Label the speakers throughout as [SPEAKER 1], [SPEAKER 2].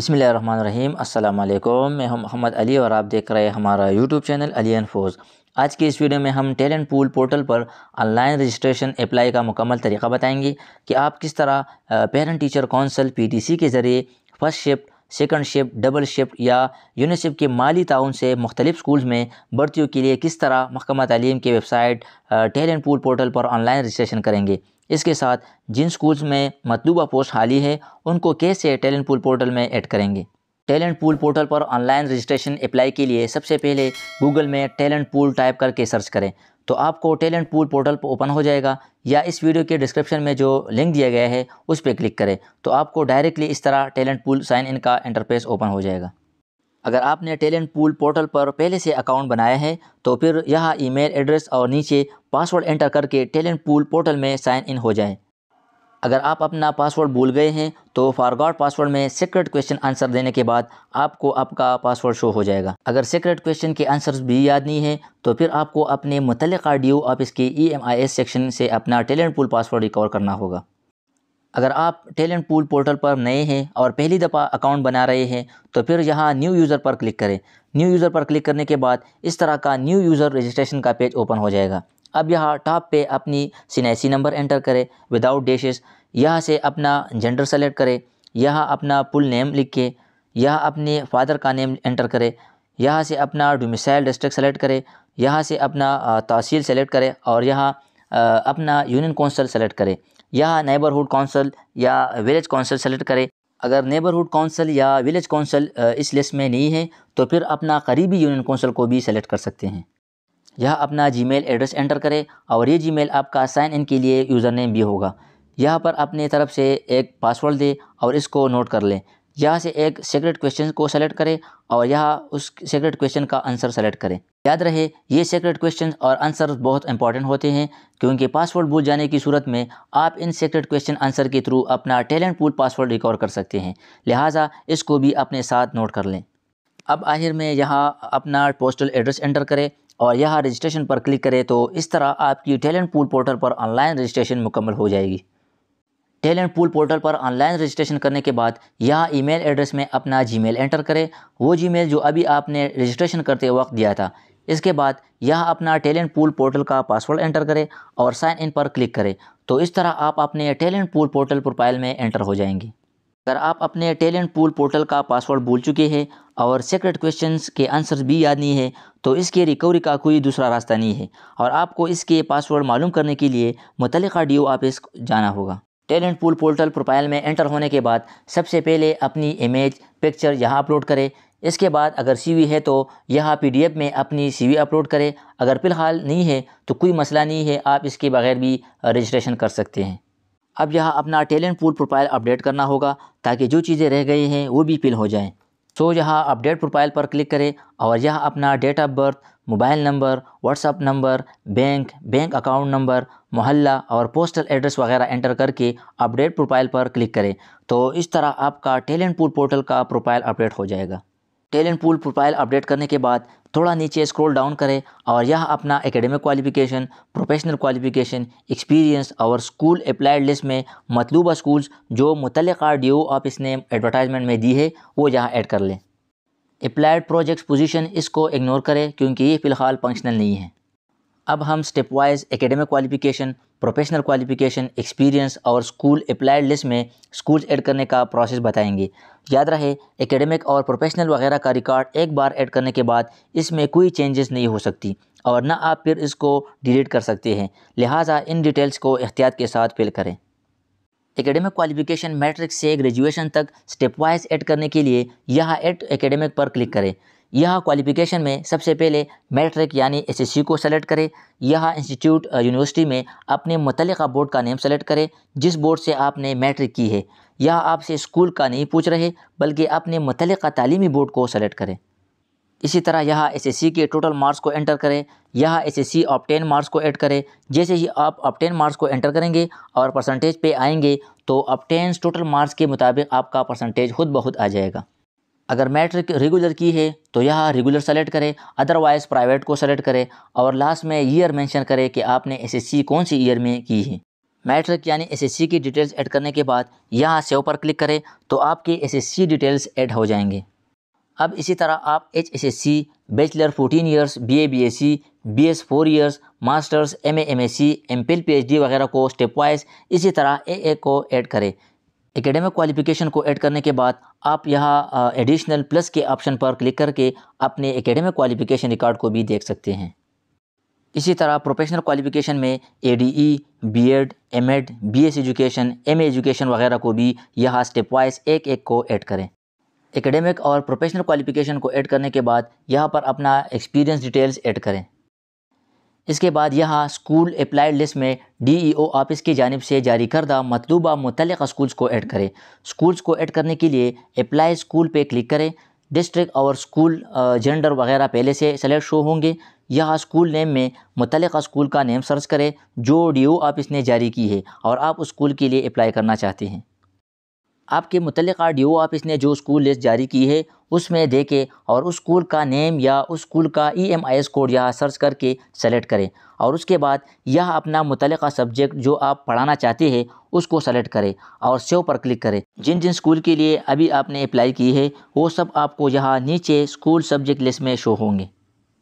[SPEAKER 1] अस्सलाम वालेकुम मैं हम मोहम्मद अली और आप देख रहे हैं हमारा यूट्यूब चैनल अली एनफोज आज की इस वीडियो में हम टैलेंट पूल पोर्टल पर ऑनलाइन रजिस्ट्रेशन अप्लाई का मुकम्मल तरीका बताएंगे कि आप किस तरह पेरेंट टीचर काउंसिल पीटीसी के ज़रिए first shift second shift double shift या यूनिसेफ के माली ताउन से मुख्तलिफ स्कूल्स में भर्तियों के लिए किस तरह महकमा तालीम की वेबसाइट टैलेंट पूल पोर्टल पर ऑनलाइन रजिस्ट्रेशन करेंगे इसके साथ जिन स्कूल्स में मतलूबा पोस्ट हाली है उनको कैसे टैलेंट पूल पोर्टल में ऐड करेंगे टैलेंट पूल पोर्टल पर ऑनलाइन रजिस्ट्रेशन अप्लाई के लिए सबसे पहले गूगल में टैलेंट पूल टाइप करके सर्च करें तो आपको टैलेंट पूल पोर्टल पर ओपन हो जाएगा या इस वीडियो के डिस्क्रिप्शन में जो लिंक दिया गया है उस पर क्लिक करें तो आपको डायरेक्टली इस तरह टैलेंट पूल साइन इन का इंटरफेस ओपन हो जाएगा अगर आपने टैलेंट पूल पोर्टल पर पहले से अकाउंट बनाया है तो फिर यह ईमेल एड्रेस और नीचे पासवर्ड एंटर करके टैलेंट पूल पोर्टल में साइन इन हो जाए अगर आप अपना पासवर्ड भूल गए हैं तो फारगॉट पासवर्ड में सीक्रेट क्वेश्चन आंसर देने के बाद आपको आपका पासवर्ड शो हो जाएगा अगर सीक्रेट क्वेश्चन के आंसर्स भी याद नहीं है तो फिर आपको अपने मुतल ड्यू आप इसके ई e सेक्शन से अपना टैलेंट पूल पासवर्ड रिकवर करना होगा अगर आप टैलेंट पूल पोर्टल पर नए हैं और पहली दफ़ा अकाउंट बना रहे हैं तो फिर यहाँ न्यू यूज़र पर क्लिक करें न्यू यूज़र पर क्लिक करने के बाद इस तरह का न्यू यूज़र रजिस्ट्रेशन का पेज ओपन हो जाएगा अब यहाँ टॉप पे अपनी सिनेसी नंबर एंटर करें विदाउट डेशेज़ यहाँ से अपना जेंडर सेलेक्ट करें यहाँ अपना पुल नेम लिख के यहाँ अपने फादर का नेम एंटर करें यहाँ से अपना डोमिसाइल डिस्ट्रिक्ट सेलेक्ट करें यहाँ से अपना तहसील सेलेक्ट करें और यहाँ अपना यूनियन कौंसल सेलेक्ट करें यहाँ नेबरहुड कौंसल या विलेज कौंसल सेलेक्ट करें अगर नेबरहुड कौंसल या विलेज कौंसल इस लिस्ट में नहीं है तो फिर अपना करीबी यूनियन कौंसल को भी सेलेक्ट कर सकते हैं यह अपना जीमेल एड्रेस एंटर करें और ये जीमेल आपका साइन इन के लिए यूज़र नेम भी होगा यहाँ पर अपनी तरफ से एक पासवर्ड दें और इसको नोट कर लें यहाँ से एक सीक्रेट क्वेश्चन को सेलेक्ट करें और यहाँ उस सीक्रेट क्वेश्चन का आंसर सेलेक्ट करें याद रहे ये सीक्रेट क्वेश्चन और आंसर बहुत इंपॉर्टेंट होते हैं क्योंकि पासवर्ड भूल जाने की सूरत में आप इन सीक्रेट क्वेश्चन आंसर के थ्रू अपना टैलेंट पूल पासवर्ड रिकॉर्ड कर सकते हैं लिहाजा इसको भी अपने साथ नोट कर लें अब आखिर में यहाँ अपना पोस्टल एड्रेस एंटर करें और यहाँ रजिस्ट्रेशन पर क्लिक करें तो इस तरह आपकी टैलेंट पूल पोर्टल पर ऑनलाइन रजिस्ट्रेशन मुकम्मल हो जाएगी टैलेंट पूल पोर्टल पर ऑनलाइन रजिस्ट्रेशन करने के बाद यहाँ ईमेल एड्रेस में अपना जीमेल एंटर करें वो जीमेल जो अभी आपने रजिस्ट्रेशन करते वक्त दिया था इसके बाद यहाँ अपना टैलेंट पूल पोर्टल का पासवर्ड एंटर करें और साइन इन पर क्लिक करें तो इस तरह आप अपने टैलेंट पूल पोर्टल प्रोफाइल में एंटर हो जाएंगे अगर आप अपने टैलेंट पूल पोर्टल का पासवर्ड भूल चुके हैं और सीक्रेट क्वेश्चंस के आंसर भी याद नहीं है तो इसके रिकवरी का कोई दूसरा रास्ता नहीं है और आपको इसके पासवर्ड मालूम करने के लिए मुतल डी ऑफिस जाना होगा टैलेंट पूल पोर्टल प्रोफाइल में एंटर होने के बाद सबसे पहले अपनी इमेज पिक्चर यहाँ अपलोड करें इसके बाद अगर सीवी है तो यहाँ पीडीएफ में अपनी सीवी अपलोड करें अगर फ़िलहाल नहीं है तो कोई मसला नहीं है आप इसके बगैर भी रजिस्ट्रेशन कर सकते हैं अब यहाँ अपना टैलेंट पूल प्रोफाइल अपडेट करना होगा ताकि जो चीज़ें रह गई हैं वो भी फिल हो जाएँ सो तो so, यहाँ अपडेट प्रोफाइल पर क्लिक करें और यह अपना date of birth mobile number WhatsApp number bank bank account number मोहल्ला और पोस्टल एड्रेस वगैरह एंटर करके अपडेट प्रोफाइल पर क्लिक करें तो इस तरह आपका टेलेंट पूल पोर्टल का प्रोफाइल अपडेट हो जाएगा टैलेंट पूल प्रोफाइल अपडेट करने के बाद थोड़ा नीचे स्क्रॉल डाउन करें और यह अपना academic qualification professional qualification experience और स्कूल अप्लाइड लिस्ट में मतलूबा स्कूल्स जो मुतल डी ओ ऑफिस ने एडवर्टाइजमेंट में दी है वो यहाँ ऐड कर लें अप्लाइड प्रोजेक्ट्स पोजीशन इसको इग्नोर करें क्योंकि ये फ़िलहाल फंक्शनल नहीं है अब हम stepwise academic qualification professional qualification experience और स्कूल अप्लाइड लिस्ट में स्कूल्स ऐड करने का प्रोसेस बताएंगे याद रहे एकेडमिक और प्रोफेशनल वगैरह का रिकॉर्ड एक बार ऐड करने के बाद इसमें कोई चेंजेस नहीं हो सकती और ना आप फिर इसको डिलीट कर सकते हैं लिहाजा इन डिटेल्स को एहतियात के साथ फिल करें एकेडमिक क्वालिफिकेशन मैट्रिक से ग्रेजुएशन तक स्टेप वाइज ऐड करने के लिए यहाँ एड एकेडमिक पर क्लिक करें यह क्वालिफिकेशन में सबसे पहले मैट्रिक यानी एस को सेलेक्ट करें यह इंस्टीट्यूट यूनिवर्सिटी में अपने मुतल बोर्ड का नेम सेलेक्ट करें जिस बोर्ड से आपने मैट्रिक की है यह आपसे स्कूल का नहीं पूछ रहे बल्कि अपने मुतल तालीमी बोर्ड को सेलेक्ट करें इसी तरह यहाँ एस के टोटल मार्क्स को एंटर करें यहाँ एस एस टेन मार्क्स को ऐड करें जैसे ही आप टेन मार्क्स को एंटर करेंगे और परसेंटेज पे आएंगे तो ऑप्टेन टोटल मार्क्स के मुताबिक आपका परसेंटेज खुद बहुत आ जाएगा अगर मैट्रिक रेगुलर की है तो यह रेगुलर सेलेक्ट करें अदरवाइज़ प्राइवेट को सेलेक्ट करें और लास्ट में ईयर मेंशन करें कि आपने एसएससी कौन सी ईयर में की है मैट्रिक यानी एसएससी की डिटेल्स ऐड करने के बाद यहाँ सेव पर क्लिक करें तो आपके एसएससी डिटेल्स ऐड हो जाएंगे अब इसी तरह आप H S S C bachelor fourteen years B A B S C B S four years masters M A M S C M P L P H D वगैरह को step wise इसी तरह ए ए को ऐड करें academic qualification को add करने के बाद आप यहाँ एडिशनल प्लस के ऑप्शन पर क्लिक करके अपने एकेडमिक क्वालिफिकेशन रिकॉर्ड को भी देख सकते हैं इसी तरह प्रोफेशनल क्वालिफिकेशन में A D E B Ed M Ed B S education M education वगैरह को भी यहाँ स्टेप वाइज एक एक को ऐड करें एकेडमिक और प्रोफेशनल क्वालिफिकेशन को ऐड करने के बाद यहाँ पर अपना एक्सपीरियंस डिटेल्स ऐड करें इसके बाद यहाँ स्कूल अप्लाइड लिस्ट में डी ई ओ ऑफिस की जानब से जारी करदा मतलूबा मुतल स्कूल्स को ऐड करें स्कूल्स को ऐड करने के लिए अप्लाई स्कूल पे क्लिक करें डिस्ट्रिक्ट और स्कूल जेंडर वगैरह पहले से सेलेक्ट शो होंगे यहाँ स्कूल नेम में मुतल स्कूल का नेम सर्च करें जो डी ओ e ऑफिस ने जारी की है और आप उस स्कूल के लिए अप्लाई करना चाहते हैं आपके मुतलक़ डी ओ इसने ने जो स्कूल लिस्ट जारी की है उसमें देखें और उस स्कूल का नेम या उस स्कूल का E M I S code यहाँ सर्च करके सेलेक्ट करें और उसके बाद यह अपना मुतलक़ सब्जेक्ट जो आप पढ़ाना चाहते हैं उसको सेलेक्ट करें और सेव पर क्लिक करें जिन जिन स्कूल के लिए अभी आपने अप्लाई की है वो सब आपको यहाँ नीचे स्कूल सब्जेक्ट लिस्ट में शो होंगे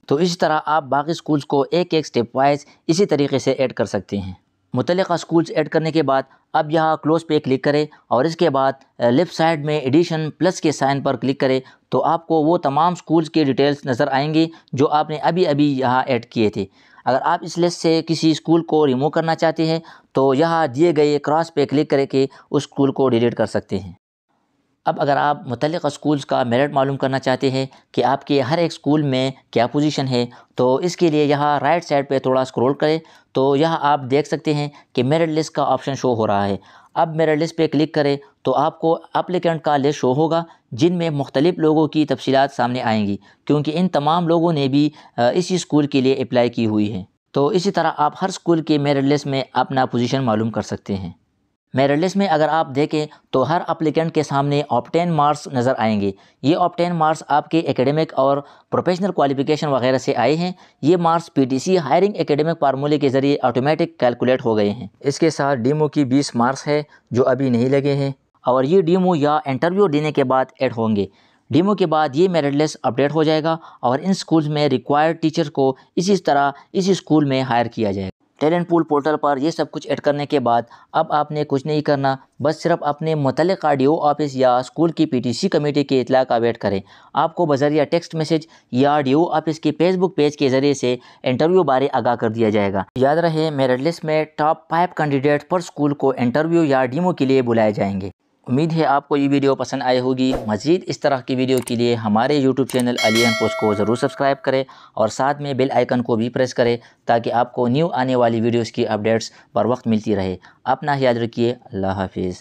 [SPEAKER 1] तो इस तरह आप बाकी स्कूल्स को एक एक स्टेप वाइज इसी तरीके से ऐड कर सकते हैं मुतलक स्कूल्स ऐड करने के बाद अब यहाँ क्लोज पे क्लिक करें और इसके बाद लेफ़्ट साइड में एडिशन प्लस के साइन पर क्लिक करें तो आपको वो तमाम स्कूल्स की डिटेल्स नज़र आएंगी जो आपने अभी अभी यहाँ ऐड किए थे अगर आप इस लिस्ट से किसी स्कूल को रिमूव करना चाहते हैं तो यहाँ दिए गए क्रॉस पे क्लिक करके उस स्कूल को डिलीट कर सकते हैं अब अगर आप मुतल स्कूल्स का मेरिट मालूम करना चाहते हैं कि आपके हर एक स्कूल में क्या पोजीशन है तो इसके लिए यहाँ राइट साइड पे थोड़ा स्क्रॉल करें तो यह आप देख सकते हैं कि मेरिट लिस्ट का ऑप्शन शो हो रहा है अब मेरिट लिस्ट पे क्लिक करें तो आपको अप्लिकेंट का लिस्ट शो होगा जिनमें मुख्तलिफ़ लोगों की तफसीत सामने आएंगी क्योंकि इन तमाम लोगों ने भी इसी स्कूल के लिए अप्लाई की हुई है तो इसी तरह आप हर स्कूल के मेरिट लिस्ट में अपना पोजीशन मालूम कर सकते हैं मेरिट में अगर आप देखें तो हर अप्लीकेंट के सामने ऑप्टेन मार्क्स नज़र आएंगे ये ऑप्टेन मार्क्स आपके एकेडमिक और प्रोफेशनल क्वालिफिकेशन वगैरह से आए हैं ये मार्क्स पीटीसी हायरिंग एकेडमिक फार्मूले के ज़रिए ऑटोमेटिक कैलकुलेट हो गए हैं इसके साथ डीमो की बीस मार्क्स है जो अभी नहीं लगे हैं और ये डीमो या इंटरव्यू देने के बाद एड होंगे डीमो के बाद ये मेरिट लिस्ट अपडेट हो जाएगा और इन स्कूल में रिक्वायर्ड टीचर को इसी तरह इसी स्कूल में हायर किया जाएगा टैलेंट पूल पोर्टल पर ये सब कुछ ऐड करने के बाद अब आपने कुछ नहीं करना बस सिर्फ अपने मुतल आर ऑफिस या स्कूल की पीटीसी कमेटी के इतला का वेट करें आपको बजरिया टेक्स्ट मैसेज या डी ऑफिस के फेसबुक पेज के ज़रिए से इंटरव्यू बारे आगाह कर दिया जाएगा याद रहे मेरिट लिस्ट में टॉप फाइव कैंडिडेट पर स्कूल को इंटरव्यू या डीमो के लिए बुलाए जाएंगे उम्मीद है आपको ये वीडियो पसंद आई होगी मज़ीद इस तरह की वीडियो के लिए हमारे यूट्यूब चैनल अलियन पोस्ट को ज़रूर सब्सक्राइब करें और साथ में बेल आइकन को भी प्रेस करें ताकि आपको न्यू आने वाली वीडियोस की अपडेट्स बर वक्त मिलती रहे अपना ख्याल रखिए अल्लाह हाफिज़